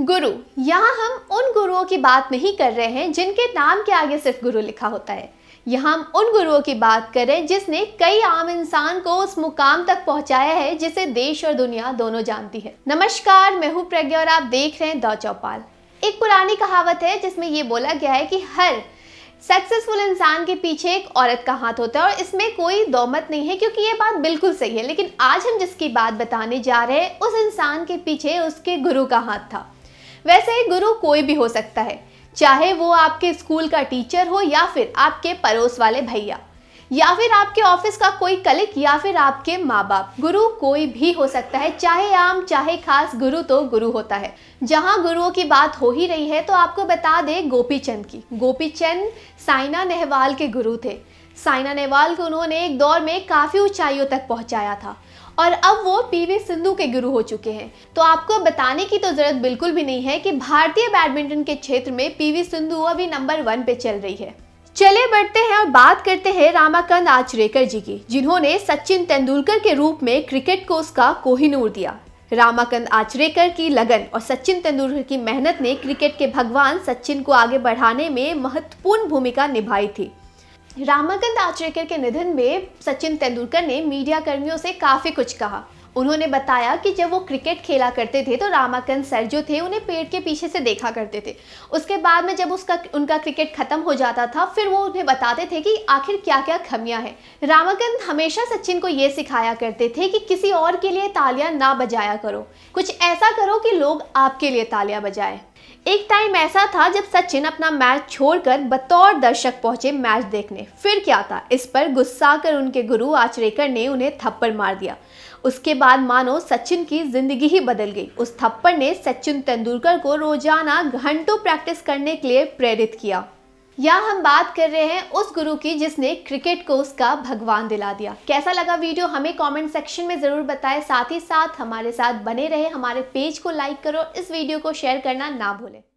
गुरु यहाँ हम उन गुरुओं की बात नहीं कर रहे हैं जिनके नाम के आगे सिर्फ गुरु लिखा होता है यहाँ हम उन गुरुओं की बात करें जिसने कई आम इंसान को उस मुकाम तक पहुँचाया है जिसे देश और दुनिया दोनों जानती है नमस्कार मैं हूँ प्रज्ञा और आप देख रहे हैं दौ चौपाल एक पुरानी कहावत है जिसमें ये बोला गया है कि हर सक्सेसफुल इंसान के पीछे एक औरत का हाथ होता है और इसमें कोई दौमत नहीं है क्योंकि ये बात बिल्कुल सही है लेकिन आज हम जिसकी बात बताने जा रहे हैं उस इंसान के पीछे उसके गुरु का हाथ था वैसे ही गुरु कोई भी हो सकता है चाहे वो आपके स्कूल का टीचर हो या फिर आपके पड़ोस वाले भैया या फिर आपके ऑफिस का कोई कलिक या फिर आपके माँ बाप गुरु कोई भी हो सकता है चाहे आम चाहे खास गुरु तो गुरु होता है जहाँ गुरुओं की बात हो ही रही है तो आपको बता दे गोपी चंद की गोपी चंद साइना नेहवाल के गुरु थे साइना नेहवाल को उन्होंने एक दौर में काफ़ी ऊंचाइयों तक पहुंचाया था और अब वो पीवी सिंधु के गुरु हो चुके हैं तो आपको बताने की तो जरूरत बिल्कुल भी नहीं है कि भारतीय बैडमिंटन के क्षेत्र में पीवी सिंधु अभी नंबर वन पे चल रही है चले बढ़ते हैं और बात करते हैं रामाकंद आचरेकर जी की जिन्होंने सचिन तेंदुलकर के रूप में क्रिकेट को उसका कोहिनूर दिया रामाकंद आचरेकर की लगन और सचिन तेंदुलकर की मेहनत ने क्रिकेट के भगवान सचिन को आगे बढ़ाने में महत्वपूर्ण भूमिका निभाई थी रामाकंद आचरेकर के निधन में सचिन तेंदुलकर ने मीडिया कर्मियों से काफ़ी कुछ कहा उन्होंने बताया कि जब वो क्रिकेट खेला करते थे तो रामाकंद सर जो थे उन्हें पेड़ के पीछे से देखा करते थे उसके बाद में जब उसका उनका क्रिकेट खत्म हो जाता था फिर वो उन्हें बताते थे कि आखिर क्या क्या खमियां हैं रामाकंद हमेशा सचिन को ये सिखाया करते थे कि किसी और के लिए तालियां ना बजाया करो कुछ ऐसा करो कि लोग आपके लिए तालियां बजाएं एक टाइम ऐसा था जब सचिन अपना मैच छोड़कर बतौर दर्शक पहुंचे मैच देखने फिर क्या था इस पर गुस्सा कर उनके गुरु आचरेकर ने उन्हें थप्पड़ मार दिया उसके बाद मानो सचिन की जिंदगी ही बदल गई उस थप्पड़ ने सचिन तेंदुलकर को रोजाना घंटों प्रैक्टिस करने के लिए प्रेरित किया या हम बात कर रहे हैं उस गुरु की जिसने क्रिकेट को उसका भगवान दिला दिया कैसा लगा वीडियो हमें कमेंट सेक्शन में ज़रूर बताएं साथ ही साथ हमारे साथ बने रहे हमारे पेज को लाइक करो इस वीडियो को शेयर करना ना भूलें